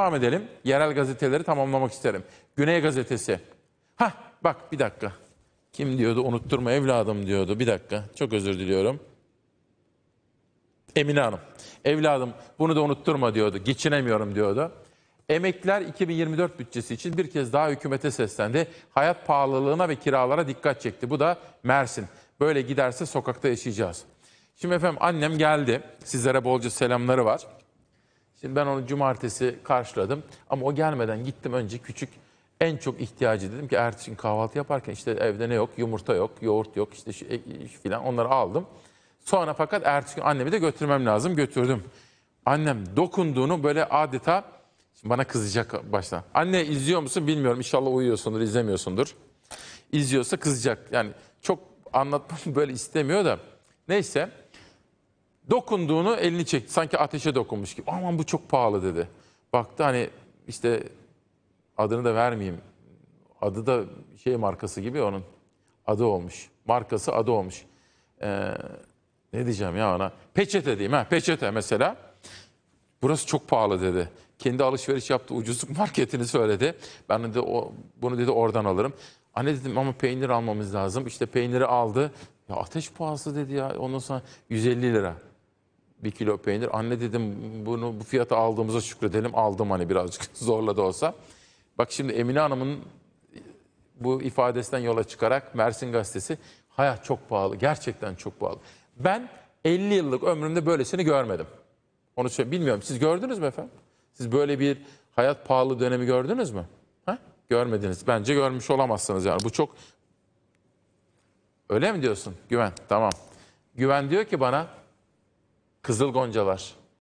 Devam edelim. Yerel gazeteleri tamamlamak isterim. Güney gazetesi. Ha, bak bir dakika. Kim diyordu unutturma evladım diyordu. Bir dakika çok özür diliyorum. Emine Hanım. Evladım bunu da unutturma diyordu. Geçinemiyorum diyordu. Emekliler 2024 bütçesi için bir kez daha hükümete seslendi. Hayat pahalılığına ve kiralara dikkat çekti. Bu da Mersin. Böyle giderse sokakta yaşayacağız. Şimdi efendim annem geldi. Sizlere bolca selamları var. Şimdi ben onu cumartesi karşıladım ama o gelmeden gittim önce küçük en çok ihtiyacı dedim ki ertesi gün kahvaltı yaparken işte evde ne yok yumurta yok yoğurt yok işte şu, şu filan onları aldım. Sonra fakat ertesi gün annemi de götürmem lazım götürdüm. Annem dokunduğunu böyle adeta şimdi bana kızacak baştan. Anne izliyor musun bilmiyorum inşallah uyuyorsundur izlemiyorsundur. İzliyorsa kızacak yani çok anlatmamı böyle istemiyor da neyse Dokunduğunu elini çekti. Sanki ateşe dokunmuş gibi. Aman bu çok pahalı dedi. Baktı hani işte adını da vermeyeyim. Adı da şey markası gibi onun. Adı olmuş. Markası adı olmuş. Ee, ne diyeceğim ya ona? Peçete diyeyim ha. Peçete mesela. Burası çok pahalı dedi. Kendi alışveriş yaptığı ucuzluk marketini söyledi. Ben de o, bunu dedi oradan alırım. Anne dedim ama peynir almamız lazım. İşte peyniri aldı. Ya ateş pahası dedi ya. Ondan sonra 150 lira bir kilo peynir. Anne dedim bunu bu fiyata aldığımıza şükredelim. Aldım hani birazcık zorla da olsa. Bak şimdi Emine Hanım'ın bu ifadesinden yola çıkarak Mersin Gazetesi hayat çok pahalı. Gerçekten çok pahalı. Ben 50 yıllık ömrümde böylesini görmedim. Onu söyle bilmiyorum. Siz gördünüz mü efendim? Siz böyle bir hayat pahalı dönemi gördünüz mü? Ha? Görmediniz. Bence görmüş olamazsınız yani. Bu çok Öyle mi diyorsun? Güven. Tamam. Güven diyor ki bana Kızıl Goncalar.